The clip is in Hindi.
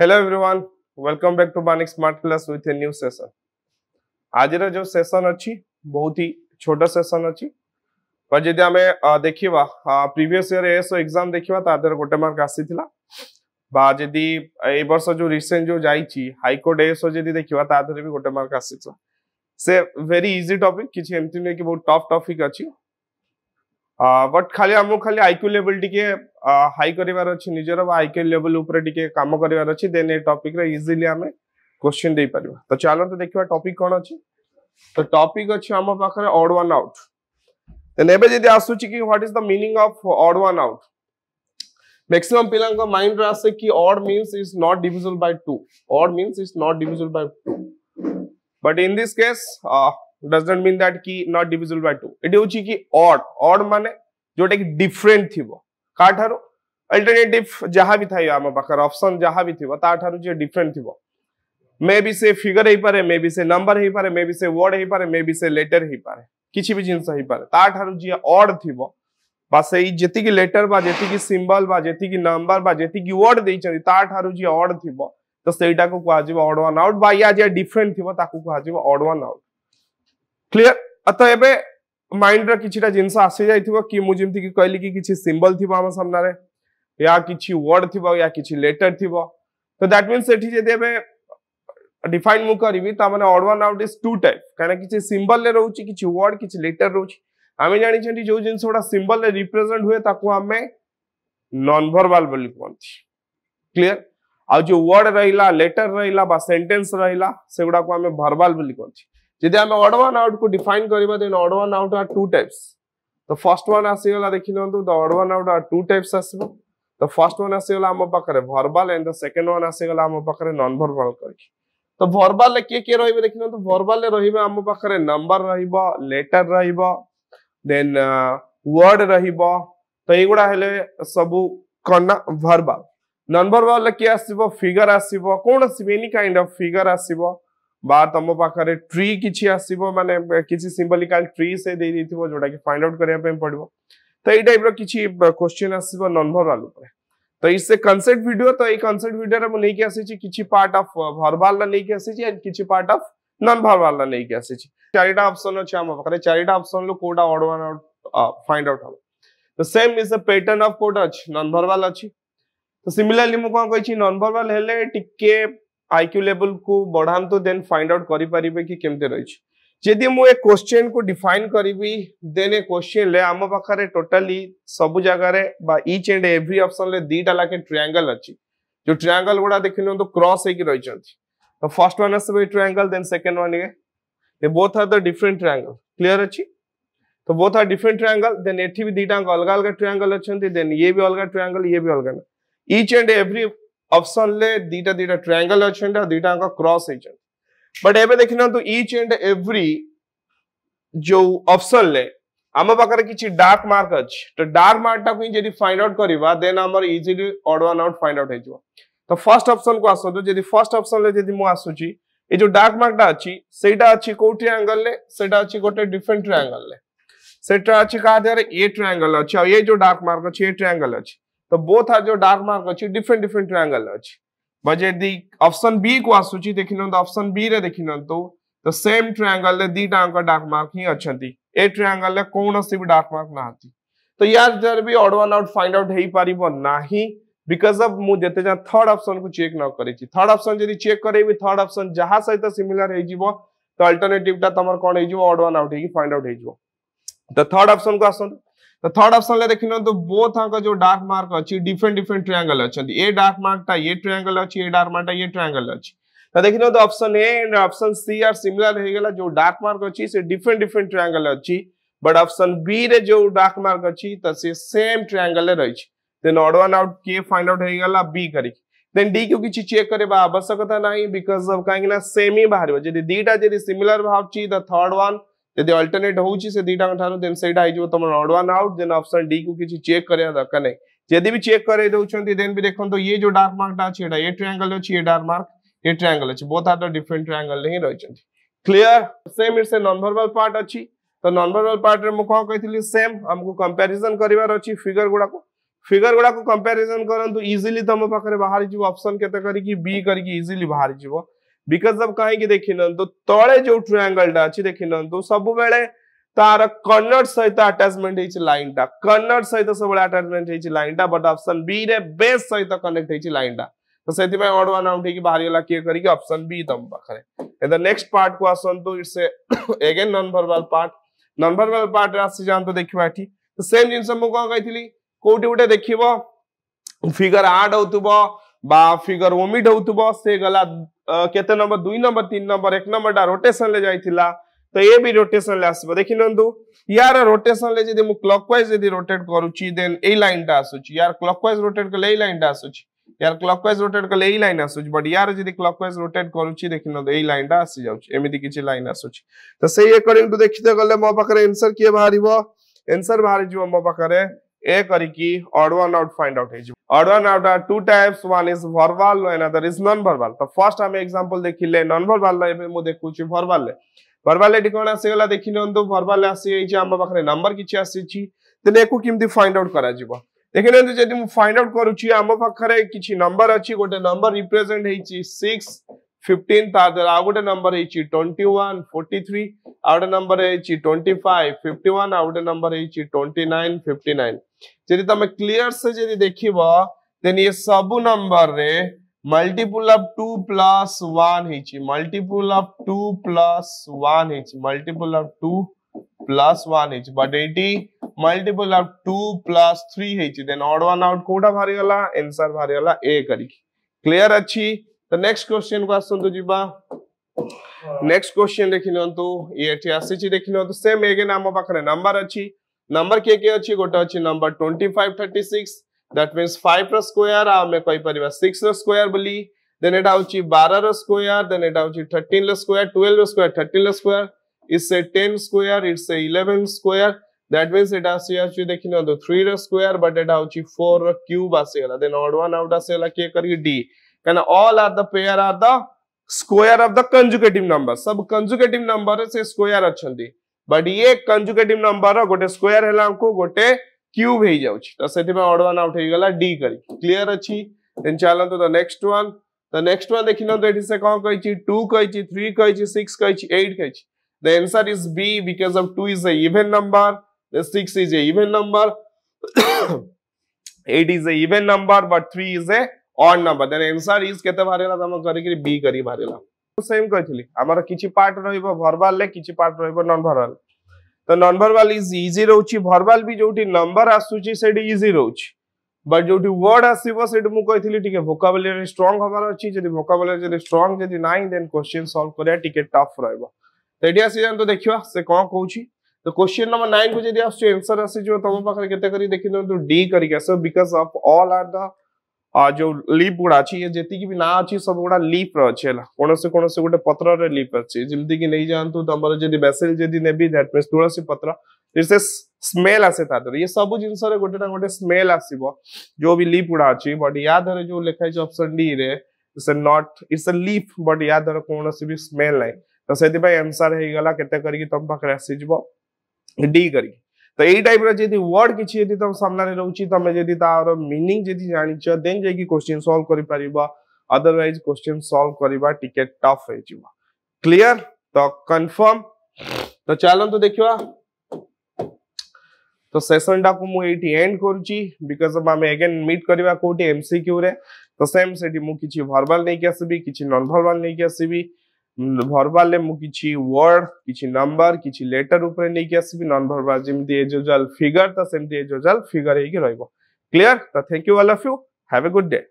hello everyone welcome back to Banik smart class with a new session आज जो सेशन अच्छी बहुत ही छोटा सेशन अच्छी पर जब आम देखा प्रीवियस ईयर एएसओ एग्जाम देखा तो आधे गोटे मार्क आसी जी ए बर्ष जो रिसेंट जो जा हाइकोर्ट एएसओ जो देखा तो आधे भी गोटे मार्क आसी से वेरी इजी टॉपिक किसी एमती नहीं कि अच्छी बट uh, खाली आम खाली आईक्यू लेवल टी हाई कर आईक्यू लेवल कम कर टपिक इजिली आम क्वेश्चन दे पार तो चलो तो देखा टपिक कौन अच्छी तो टपिक अच्छे आम पाखे अड वन आउट जी is the meaning of odd one out मैक्सीम पा माइंड रसे कि odd means is not divisible by two odd means is not divisible by two but in this case does mean that कि नॉट डिविजिबल बाय टू एटी हूँ कि ऑड ऑड माने जोटा कि डिफरेंट थिबो का ठारो अल्टरनेटिव जहाँ भी थायो आम पाखे अप्सन जहाँ भी थी ता डिफरेन्ट थी मे बी से फिगर हो पारे मे बी से नंबर हो पारे मे बी से वर्ड हो पारे मे बी से लेटर हो पारे किछि भी जिंस हे पारे ता ठारो जे ऑड थिबो लेटर जी जेति कि सिंबल बा नंबर जी वर्ड देइछन ता ठारो जे ऑड तो सहीटा को कहजिबो ऑड वन आउट बा या जे डिफरेंट थिबो ताकू कहजिबो वन आउट क्लीयर তো এবে माइंड কিছুটা জিনিস आसी जा कि मुझे যেমি কি কহিলি কি কিছু সিম্বল থিব আমার या कि वर्ड थी या कि लेटर थी तो दैट मीन से डिफाइन मुझे करी मैंने odd one out is two type कहीं किसी सिंबल रे रोचे किसी वर्ड किसी लेटर रोचे आम जानते जो जिन गुड़ा सिंबल रिप्रेजेंट हुए आम नन भरवाल बोली कहते क्लीयर आज जो वर्ड रहा लेटर रहा सेन्टेन्स रहा से गुड़ा भरवाल बोली कहते যদি আমি অড ওয়ান আউট কু ডিফাইন করিবা দেন অড ওয়ান আউট আর টু টাইপস ତ ଫର୍ଷ୍ଟ ୱାନ୍ ଆସିଗଲା ଦେଖିନିଅନ୍ତୁ the odd one out two types ଆସିବ ତ ଫର୍ଷ୍ଟ ୱାନ୍ ଆସିଗଲା ଆମ ପାଖରେ verbal and the second one ଆସିଗଲା ଆମ ପାଖରେ ନନ୍ ଭର୍ବାଲ କରିକି ତ ଭର୍ବାଲରେ କିଏ କିଏ ରହିବେ ଦେଖିନିଅନ୍ତୁ ଭର୍ବାଲରେ ରହିବେ ଆମ ପାଖରେ ନମ୍ବର ରହିବ ଲେଟର ରହିବ ଦେନ୍ ୱାର୍ଡ ରହିବ ତ ଏଇଗୁଡା ହେଲେ ସବୁ କ'ଣ ନା ଭର୍ବାଲ ନନ୍ ଭର୍ବାଲରେ କିଏ ଆସିବ ଫିଗର ଆସିବ କୌଣସି ବି ଏନି କାଇଣ୍ଡ ଅଫ୍ ଫିଗର ଆସିବ बा तुम पाखे ट्री किसी आसो मानने किसी सिम्बलिकाल ट्री से दे देव जोटा कि फाइंड आउट करने पड़ो तो यही टाइप रिच्छी क्वेश्चन आसो नन भरवाल तो इससे कनसेप्ट भिड तो ये कनसेप्ट भिड मुझे लेकिन आसी किसी पार्ट अफ भरवाल लेकिन आसी किसी पार्ट अफ नन भरवाल लेकिन आसी चारिटा ऑप्शन अच्छे आम पाखे चारिटा ऑप्शन लो कोटा वन आउट फाइंड आउट हम तो same is a pattern of कौट अच्छी नन भरवाल अच्छी तो सिमिलरली मुझे कौन कही नन भरवाल टी आईक्यू लेवल को बढ़ात देन फाइंड आउट करें कि केमती रही जदि मुझे क्वेश्चन को डिफाइन करी देन ए क्वेश्चन आम पाखे टोटाली सब जगार एंड एव्री अपसन दीटा लाखे ट्रायंगल अच्छी जो ट्रायंगल गुड़ा देख लो क्रस रही तो फर्स्ट वन आस ट्रायंगल देन सेकेंड वन ये both are the different triangle clear अच्छी तो both are different triangle then एठी भी दीटा अलग अलग ट्रायंगल अच्छा देन ये भी अलग ट्रायंगल ये भी अलग ना इच एंड एव्री ଅପସନରେ ଦୁଇଟା ଦୁଇଟା ଟ୍ରାଙ୍ଗଲ ଅଛନ୍ତି ଆଉ ଦୁଇଟାଙ୍କ କ୍ରସ୍ ହେଇଛନ୍ତି ବଟ୍ ଏବେ ଦେଖିନିଅନ୍ତୁ ଇଚ୍ ଆଣ୍ଡ ଏଭ୍ରି ଯୋଉ ଅପସନରେ ଆମ ପାଖରେ କିଛି ଡାର୍କ ମାର୍କ ଅଛି ତ ଡାର୍କ ମାର୍କଟାକୁ ହିଁ ଯଦି ଫାଇଣ୍ଡ ଆଉଟ୍ କରିବା ଦେନ୍ ଆମର easily odd one out find out ହେଇଯିବ ତ ଫର୍ଷ୍ଟ ଅପସନକୁ ଆସନ୍ତୁ ଯଦି ଫର୍ଷ୍ଟ ଅପସନରେ ଯଦି ମୁଁ ଆସୁଛି ଏ ଯୋଉ ଡାର୍କ ମାର୍କଟା ଅଛି ସେଇଟା ଅଛି କୋଉ ଟ୍ରାଙ୍ଗଲରେ ସେଇଟା ଅଛି ଗୋଟେ ଡିଫରେଣ୍ଟ ଟ୍ରାଙ୍ଗଲରେ ସେଟା ଅଛି କାହା ଦେହରେ ଏ ଟ୍ରାଙ୍ଗଲ ଅଛି ଆଉ ଏ ଯୋଉ ଡାର୍କ ମାର୍କ ଅଛି ଏ ଟ୍ରାଙ୍ଗଲ ଅଛି तो बोथ आर जो डार्क मार्क अच्छे डिफरेंट डिफरेंट ट्रायंगल अच्छे बजेट दी ऑप्शन बी को आसुची देखिनो तो ऑप्शन बी रे देखिनो तो द सेम ट्रायंगल रे दी टांक डार्क मार्क ही अछंती ए ट्रायंगल रे कोनसी भी डार्क मार्क नाती तो यार जर भी odd one out find out हेई पारिबो नाही बिकॉज़ ऑफ मु जते जा थर्ड ऑप्शन को चेक न करे छी थर्ड ऑप्शन जदी चेक करेबी थर्ड ऑप्शन जहां सहित सिमिलर हे जीवो तो अल्टरनेटिव ता तमर कोन हे जीवो ऑड वन आउट हे फाइंड आउट हे जीवो द थर्ड ऑप्शन को आसन तो थर्ड ऑप्शन ले देखि नंतु बोथ हां जो डार्क मार्क अछि डिफरेंट डिफरेंट ट्रायंगल अछि ए डार्क मार्क ता ये ट्रायंगल अछि ए डार्क मार्क ता ये ट्रायंगल अछि तो देखि नंतु option A and option C are similar हे गेला जो डार्क मार्क अछि से डिफरेंट डिफरेंट ट्रायंगल अछि बट ऑप्शन बी रे जो डार्क मार्क अछि त से सेम ट्रायंगल रे रहै छि देन ऑड वन आउट के फाइंड आउट हे गेला बी करी देन डी को किछि चेक करबा आवश्यकता नाही बिकॉज़ ऑफ काहेकि ना सेम ही बाहर हो जदी दीटा जदी सिमिलर भाव छि द थर्ड वन यदि अल्टरनेट हो दिटा ठार दे तुम odd one out then option D को किसी चेक कर दरकार ना यदि भी चेक कर देन भी देखो ये जो डार्क मार्क अच्छे ये ट्रियांगल अच्छी ये डार्क मार्क ये ट्रियांगल अच्छे बहुत हाथ डिफरेन्ट ट्रियांगल हम रही clear same it's non verbal part अच्छी तो नन्भरबल पार्ट में कौन कही सेम आमको कंपेरिजन कर फिगर गुड़ाक फिगर गुड़ाक कंपेरिजन करूँ इजिली तुम पाखे बाहरी जी के बी करजिली बाहरी जी बिकज कहीं ಕಾಯಿ ದೇಖಿ तले जो ट्रायंगल ಟ್ರಯಾಂಗಲ್ अच्छी ಅಚ್ಚಿ ದೇಖಿ सब बेले तार कर्नर सहित अटैचमेंट होईल लाइन टा कर्नर सहित सब अटैचमेंट होईल लाइन टा बट ऑप्शन बी रे बेस सहित कनेक्ट होईल लाइन टा तो से में ऑड वन आउट की बाहर वाला किए करके ऑप्शन बी तुम पाखे द नेक्स्ट पार्ट को आसन तो it's again non verbal part non verbal part रे देखा तो सेम जिन कौन कही कहितली गोटे देख फिगर आड हो फिगर ओमिट हो गला के नंबर दुई नंबर तीन नंबर एक नंबर टा रोटेसन ले जाता तो ये भी रोटेसन आसो देख यार रोटेसन जी क्लक वाइज जी रोटेट करुच्चन ये लाइन टा आसूच यार क्लक वाइज रोटेट कले लाइन टा आसूच यार क्लक वाइज रोटेट कले लाइन आसूच बट यार जी क्लक वाइज रोटेट करुच्च देख नई लाइन टा आसी जामती किसी लाइन आसूच तो से अकर्ग टू देखते गले मो पाखे एनसर किए बाहर एनसर बाहरी जो मो पाखे A kariki odd one out find out ହେଇଯିବ odd one out are two types one is verbal and another is non verbal ତ first ଆମେ example ଦେଖିଲେ non verbal ର ଏବେ ମୁଁ ଦେଖୁଛି verbal ରେ verbal ଏଠି କ'ଣ ଆସିଗଲା ଦେଖି ନିଅନ୍ତୁ verbal ଆସିଯାଇଛି ଆମ ପାଖରେ number କିଛି ଆସିଛି ଦେନ୍ ୟାକୁ କେମିତି find out କରାଯିବ ଦେଖି ନିଅନ୍ତୁ ଯଦି ମୁଁ find out କରୁଛି ଆମ ପାଖରେ କିଛି number ଅଛି ଗୋଟେ number represent ହେଇଛି 6 15th are the outer number is 21 43 outer number is 25 51 outer number is 29 59 जदि तुम क्लियर से जदि देखिबो देन ये सब नंबर रे मल्टीपल ऑफ 2 प्लस 1 हिची मल्टीपल ऑफ 2 प्लस 1 हिची मल्टीपल ऑफ 2 प्लस 1 हिची बट एटी मल्टीपल ऑफ 2 प्लस 3 हिची देन ऑड वन आउट कोटा भारी गला आंसर भारी गला ए करी क्लियर अच्छी तो नेक्स्ट क्वेश्चन को आसंतु जीबा नेक्स्ट क्वेश्चन देखिनंतु ये एठी आसी छि देखिनंतु सेम एगे नाम पाखरे नंबर अछि नंबर के के अछि गोटे अछि नंबर 2536 दैट मींस 5 र स्क्वायर आ हमें कहि परबा 6 र स्क्वायर बोली देन एटा होछि 12 र स्क्वायर देन एटा होछि 13 र स्क्वायर 12 र स्क्वायर 13 र स्क्वायर इज से 10 स्क्वायर इट्स से 11 स्क्वायर दैट मींस एटा आसी छि देखिनंतु 3 र स्क्वायर बट एटा होछि 4 र क्यूब आसी गला देन ऑड वन आउट आसी के करी डी कहना all are the pair are the square of the conjugative number सब कंजुकेटिव नंबर से स्क्वायर अच्छा बट ये कंजुकेटिव नंबर गोटे स्क्वायर है गोटे क्यूब हो जाऊँ तो से अडवान आउट होगा डी कर क्लीयर अच्छी देन तो the next one the next one देखी नुत तो ये से कौन कही टू कही थ्री कही सिक्स कही एट कही the answer is B because of two is even number six is even number eight is even number but three is a odd number then answer is केते बारेला तम करी कि बी करी बारेला सेम तो कहथिली हमरा किछि पार्ट रहइबो वर्बल ले किछि पार्ट रहइबो नॉन वर्बल तो नॉन वर्बल इज इजी रहउछि वर्बल भी जोटी नंबर आसुछि सेडी इजी रहउछि बट जोटी वर्ड आसिबो सेड मु कहथिली ठीक है वोकैबुलरी स्ट्रांग हमरा अछि जदि वोकैबुलरी जदि स्ट्रांग जदि नाही देन क्वेश्चन सॉल्व करे टिकट टफ रहइबो तेडिया सीजन तो, तो देखिवा से तो को कहउछि तो क्वेश्चन नंबर 9 को जदि आसु आंसर आसी जो तम पाखर केते करी देखि दो डी करी कसो because of all are the जो लिप गुड़ा अच्छी जी भी ना अच्छी सब गुड़ा लिप अच्छे कौन से कौन से गोटे पत्र लिप अच्छे जमीक नहीं जातु तुम बेसिल तुसी पत्र से स्मेल आसे ये सब जिन गोटे ना गोटे स्मेल आसो जो भी लिप गुड़ा अच्छी बट या धर जो लिखाई option D it's not it's a लिप बट या धर कौन भी स्मेल ना तो से आंसर है कितने करम पाखे आसीज तो यही टाइप रि वर्ड कि तुम सामने रोचे तुम्हें जी मिनिंग जान दे क्वेश्चन सल्व कर अदरवैज क्वेश्चन सल्व करवा टे टफ हो क्लीयर तो कनफर्म तो चल तो देखा तो सेसन टा एंड बिकॉज़ करज करवा कौटी एमसीक्यू रे तो सेम से मुझे भरबाल नहीं आसबी कि नन भरबाल नहीं आसबी ଭରବାଲରେ ମୁଁ କିଛି ୱାର୍ଡ କିଛି ନମ୍ବର କିଛି ଲେଟର ଉପରେ ନେଇକି ଆସିବି ନନ୍ ଭରବାଲ ଯେମିତି ଏଜୋଜାଲ ଫିଗର ତ ସେମିତି ଏଜୋଜାଲ ଫିଗର ହେଇକି ରହିବ କ୍ଲିୟର ତ thank you all of you have a good day